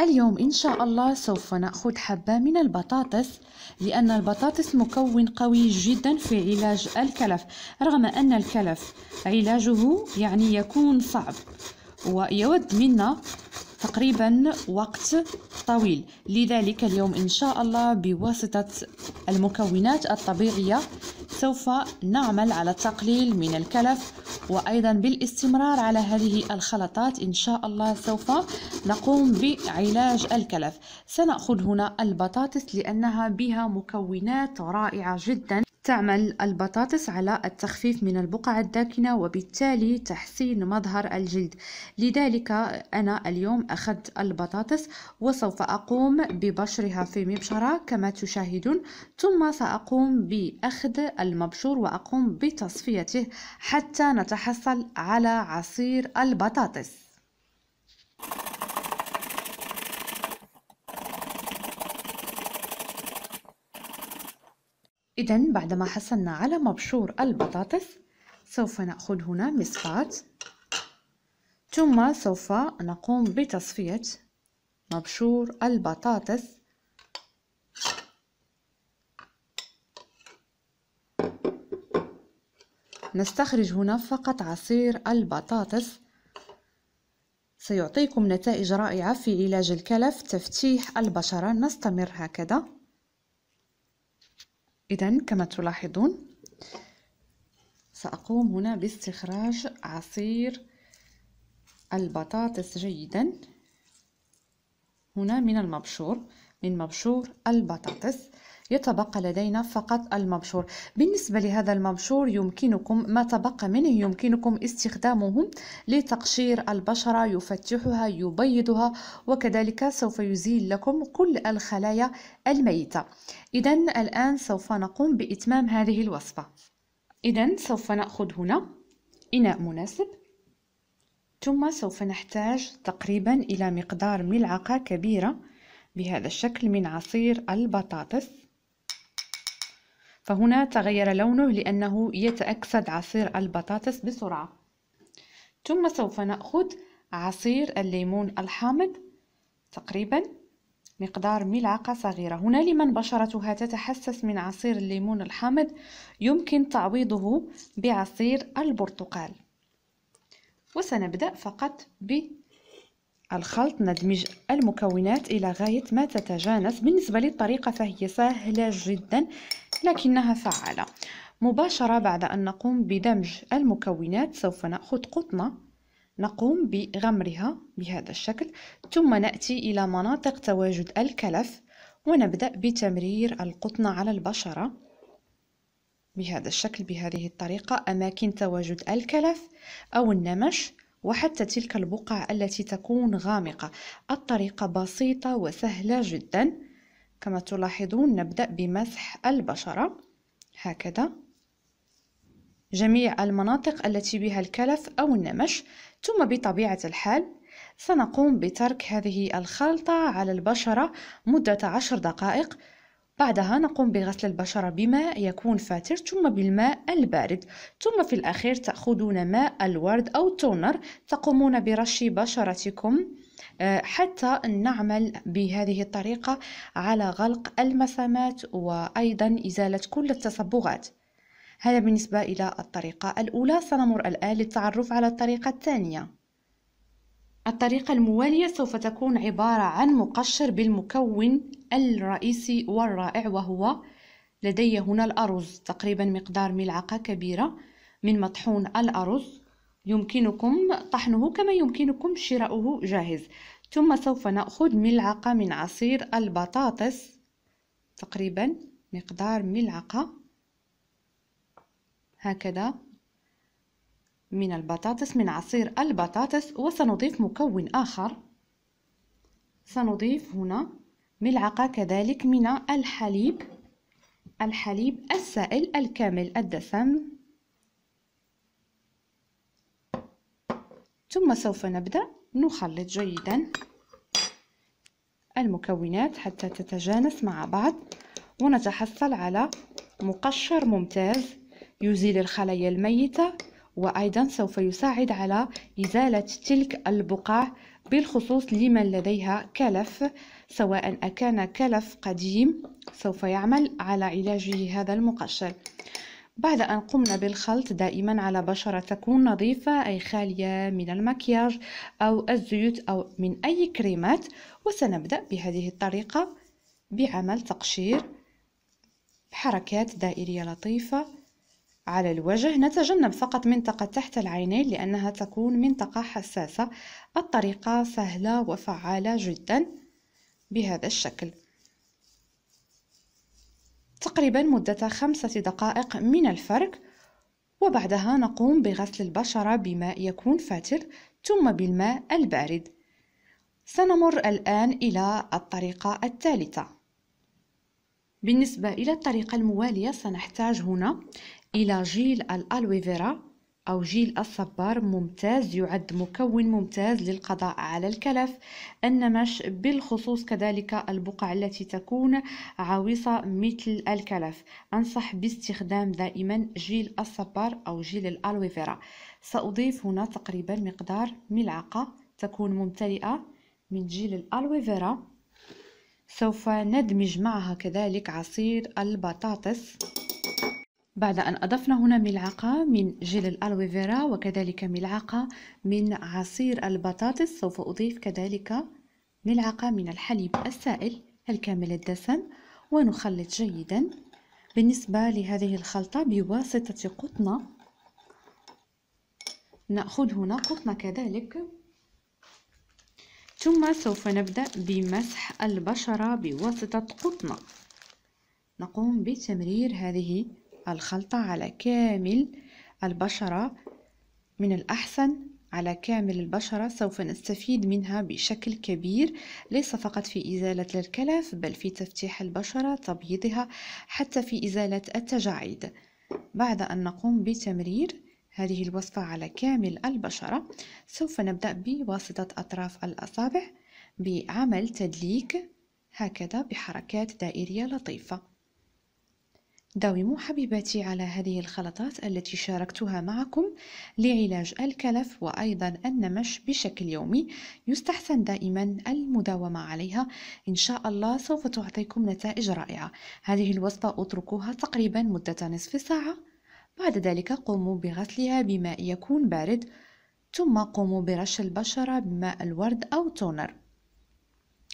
اليوم إن شاء الله سوف نأخذ حبة من البطاطس لأن البطاطس مكون قوي جدا في علاج الكلف رغم أن الكلف علاجه يعني يكون صعب ويود منا تقريبا وقت طويل لذلك اليوم إن شاء الله بواسطة المكونات الطبيعية سوف نعمل على التقليل من الكلف وأيضا بالاستمرار على هذه الخلطات إن شاء الله سوف نقوم بعلاج الكلف سنأخذ هنا البطاطس لأنها بها مكونات رائعة جدا تعمل البطاطس على التخفيف من البقع الداكنة وبالتالي تحسين مظهر الجلد لذلك أنا اليوم أخذت البطاطس وسوف أقوم ببشرها في مبشرة كما تشاهدون ثم سأقوم بأخذ المبشور وأقوم بتصفيته حتى نتحصل على عصير البطاطس إذا بعدما حصلنا على مبشور البطاطس سوف نأخذ هنا مصفاة ثم سوف نقوم بتصفية مبشور البطاطس نستخرج هنا فقط عصير البطاطس سيعطيكم نتائج رائعة في علاج الكلف تفتيح البشرة نستمر هكذا إذا كما تلاحظون سأقوم هنا باستخراج عصير البطاطس جيدا هنا من المبشور من مبشور البطاطس يتبقى لدينا فقط المبشور بالنسبة لهذا المبشور يمكنكم ما تبقى منه يمكنكم استخدامه لتقشير البشرة يفتحها يبيضها وكذلك سوف يزيل لكم كل الخلايا الميتة إذا الآن سوف نقوم بإتمام هذه الوصفة إذا سوف نأخذ هنا إناء مناسب ثم سوف نحتاج تقريبا إلى مقدار ملعقة كبيرة بهذا الشكل من عصير البطاطس فهنا تغير لونه لأنه يتأكسد عصير البطاطس بسرعة ثم سوف نأخذ عصير الليمون الحامض تقريبا مقدار ملعقة صغيرة هنا لمن بشرتها تتحسس من عصير الليمون الحامض يمكن تعويضه بعصير البرتقال وسنبدأ فقط بالخلط ندمج المكونات إلى غاية ما تتجانس بالنسبة للطريقة فهي سهلة جدا لكنها فعالة مباشرة بعد أن نقوم بدمج المكونات سوف نأخذ قطنة نقوم بغمرها بهذا الشكل ثم نأتي إلى مناطق تواجد الكلف ونبدأ بتمرير القطنة على البشرة بهذا الشكل بهذه الطريقة أماكن تواجد الكلف أو النمش وحتى تلك البقع التي تكون غامقة الطريقة بسيطة وسهلة جداً كما تلاحظون نبدأ بمسح البشرة هكذا جميع المناطق التي بها الكلف أو النمش ثم بطبيعة الحال سنقوم بترك هذه الخلطة على البشرة مدة عشر دقائق بعدها نقوم بغسل البشرة بماء يكون فاتر ثم بالماء البارد ثم في الأخير تأخذون ماء الورد أو تونر تقومون برش بشرتكم آه، حتى نعمل بهذه الطريقة على غلق المسامات وأيضا إزالة كل التصبغات هذا بالنسبة إلى الطريقة الأولى سنمر الآن للتعرف على الطريقة الثانية الطريقة الموالية سوف تكون عبارة عن مقشر بالمكون الرئيسي والرائع وهو لدي هنا الأرز تقريبا مقدار ملعقة كبيرة من مطحون الأرز يمكنكم طحنه كما يمكنكم شراؤه جاهز ثم سوف نأخذ ملعقة من عصير البطاطس تقريبا مقدار ملعقة هكذا من البطاطس من عصير البطاطس وسنضيف مكون آخر سنضيف هنا ملعقة كذلك من الحليب الحليب السائل الكامل الدسم ثم سوف نبدأ نخلط جيدا المكونات حتى تتجانس مع بعض ونتحصل على مقشر ممتاز يزيل الخلايا الميتة وأيضا سوف يساعد على إزالة تلك البقع بالخصوص لمن لديها كلف سواء أكان كلف قديم سوف يعمل على علاجه هذا المقشر بعد أن قمنا بالخلط دائما على بشرة تكون نظيفة أي خالية من المكياج أو الزيوت أو من أي كريمات وسنبدأ بهذه الطريقة بعمل تقشير حركات دائرية لطيفة على الوجه نتجنب فقط منطقة تحت العينين لأنها تكون منطقة حساسة الطريقة سهلة وفعالة جدا بهذا الشكل تقريبا مدة خمسة دقائق من الفرك وبعدها نقوم بغسل البشرة بماء يكون فاتر ثم بالماء البارد سنمر الآن إلى الطريقة الثالثة بالنسبة إلى الطريقة الموالية سنحتاج هنا إلى جيل الألويفيرا أو جيل الصبار ممتاز يعد مكون ممتاز للقضاء على الكلف النمش بالخصوص كذلك البقع التي تكون عويصة مثل الكلف أنصح باستخدام دائما جيل الصبار أو جيل الألويفيرا سأضيف هنا تقريبا مقدار ملعقة تكون ممتلئة من جيل الألويفيرا سوف ندمج معها كذلك عصير البطاطس بعد أن أضفنا هنا ملعقة من جل الألويفيرا وكذلك ملعقة من عصير البطاطس سوف أضيف كذلك ملعقة من الحليب السائل الكامل الدسم ونخلط جيدا بالنسبة لهذه الخلطة بواسطة قطنة نأخذ هنا قطنة كذلك ثم سوف نبدأ بمسح البشرة بواسطة قطنة نقوم بتمرير هذه الخلطة على كامل البشرة من الأحسن على كامل البشرة سوف نستفيد منها بشكل كبير ليس فقط في إزالة الكلف بل في تفتيح البشرة تبييضها حتى في إزالة التجاعيد بعد أن نقوم بتمرير هذه الوصفة على كامل البشرة سوف نبدأ بواسطة أطراف الأصابع بعمل تدليك هكذا بحركات دائرية لطيفة داوموا حبيباتي على هذه الخلطات التي شاركتها معكم لعلاج الكلف وأيضا النمش بشكل يومي يستحسن دائما المداومة عليها إن شاء الله سوف تعطيكم نتائج رائعة هذه الوصفة أتركوها تقريبا مدة نصف ساعة بعد ذلك قوموا بغسلها بماء يكون بارد ثم قوموا برش البشرة بماء الورد أو تونر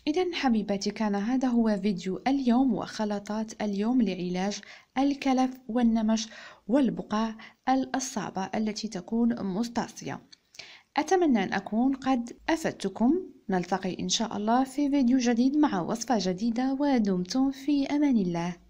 إذا حبيباتي كان هذا هو فيديو اليوم وخلطات اليوم لعلاج الكلف والنمش والبقع الصعبة التي تكون مستعصية أتمنى أن أكون قد أفدتكم نلتقي إن شاء الله في فيديو جديد مع وصفة جديدة ودمتم في أمان الله